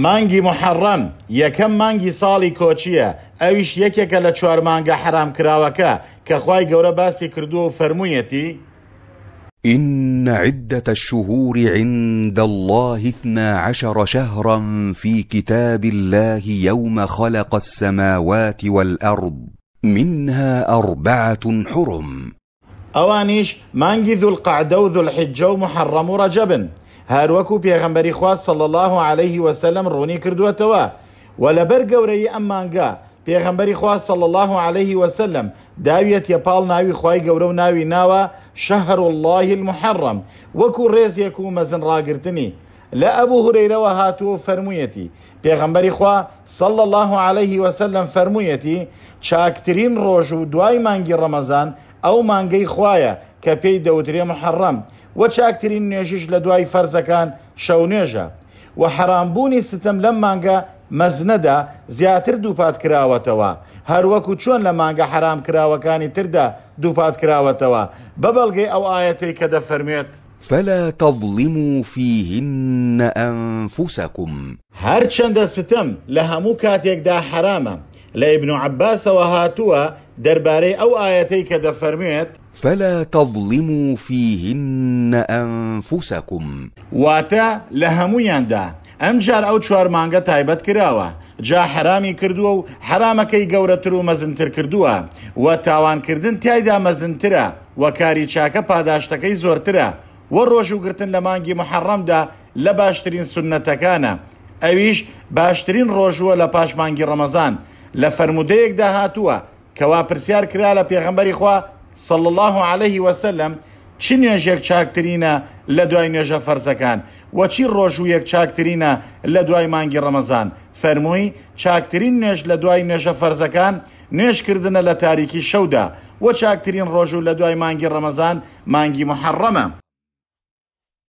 مانگی محرم یکم مانگی ساڵی کۆچیە ئەویش یەکێکە لە چوار مانگە حرامکراوەکە که خواهی گوره باسی کردو و إن عدة الشهور عند الله اثنا عشر شهرا في كتاب الله يوم خلق السماوات والأرض منها أربعة حرم أوانيش مانجي ذو القعدة وذو الحجة ومحرم رجب هەروەک و پێغەمبەری خواست سەڵ الله عليه وسلم ڕوونی کردووەتەوە و لەبەر گەورەی ئەم مانگا پێغەمبەری خواست سەڵ الله عليه وسلم داویەت یەپاڵ ناوی خی گەورە و ناوی ناوە شەهر الله المحرم وەکو ڕێزیەک و مەزن ڕاگرتنی لە ئەبوو هورەیرەوە هاتووە فەرموویەتی پێغەمبەری خوا سەڵ الله عليه وسلم فەرموویەتی چاکترین ڕۆژ و دوای مانگی ڕەمەزان ئەو مانگەی خویە کە پێی دەوترێ محەڕەم. و چاکترین نوێژش لە دوای فەرزەکان شەو نوێژە و حەرامبوونی ستەم لەم مانگە مەزنەدا زیاتر دووپات کراوەتەوە هەروەکو چۆن لە مانگە حرام کراوەکانی تردا دووپات کراوەتەوە بەبڵگەی ئەو ئاەتی کە دەفەرمێت فلا تظلموا فيهن أنفسكم هەرچەندە ستەم لە هەموو کاتێکدا حرامە لە ئبن عباسەوە هاتووە دەربارەی ئەو ئاەتەی کە دەفەرمێت فلا تظلموا فيهن أنفسكم واتە لە هەمویاندا ئەمجار ئەو چوار مانگە تایبەت کراوە جا حرامی کردووە و حرامەکەی گەورەتر و مەزنتر کردووە و تاوانکردن تایدا مەزنترە و کاری چاکە پاداشتەکەی زۆرترە وە ڕۆژوگرتن لە مانگی محەڕەمدا لە باشترین سنەتەکانە ئەویش باشترین ڕۆژوە لە پاشمانگی ڕەمەزان لە فەرمودەیەکدا هاتووە کەوا پرسیار کرا لە پێغمبەری خوا صل الله عليه وسلم چ نوێژێک چاکترینە لە دوای نوێژە فەرزەکان وەچی ڕۆژوویەک چاکترینە لە دوای مانگی ڕەمەزان فەرمووی چاکترین نوێژ لە دوای نوێژە فەرزەکان نوێژکردنە لە تاریکی شەودا وە چاکترین ڕۆژوو لە دوای مانگی ڕەمەزان مانگی محەڕەمە